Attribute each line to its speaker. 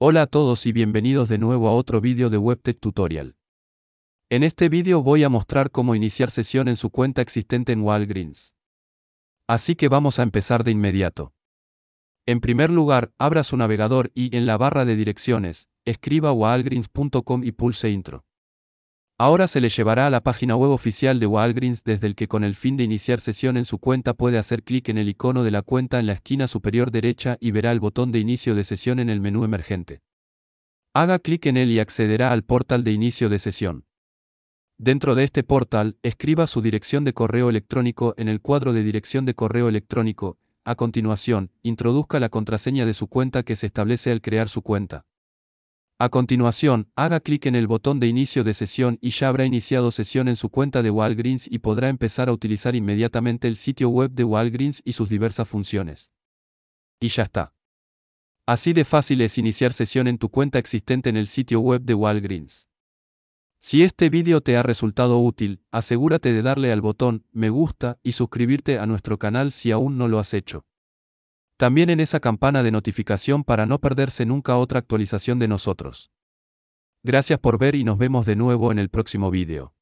Speaker 1: Hola a todos y bienvenidos de nuevo a otro vídeo de WebTech Tutorial. En este vídeo voy a mostrar cómo iniciar sesión en su cuenta existente en Walgreens. Así que vamos a empezar de inmediato. En primer lugar, abra su navegador y en la barra de direcciones, escriba walgreens.com y pulse Intro. Ahora se le llevará a la página web oficial de Walgreens desde el que con el fin de iniciar sesión en su cuenta puede hacer clic en el icono de la cuenta en la esquina superior derecha y verá el botón de inicio de sesión en el menú emergente. Haga clic en él y accederá al portal de inicio de sesión. Dentro de este portal, escriba su dirección de correo electrónico en el cuadro de dirección de correo electrónico. A continuación, introduzca la contraseña de su cuenta que se establece al crear su cuenta. A continuación, haga clic en el botón de inicio de sesión y ya habrá iniciado sesión en su cuenta de Walgreens y podrá empezar a utilizar inmediatamente el sitio web de Walgreens y sus diversas funciones. Y ya está. Así de fácil es iniciar sesión en tu cuenta existente en el sitio web de Walgreens. Si este vídeo te ha resultado útil, asegúrate de darle al botón me gusta y suscribirte a nuestro canal si aún no lo has hecho. También en esa campana de notificación para no perderse nunca otra actualización de nosotros. Gracias por ver y nos vemos de nuevo en el próximo vídeo.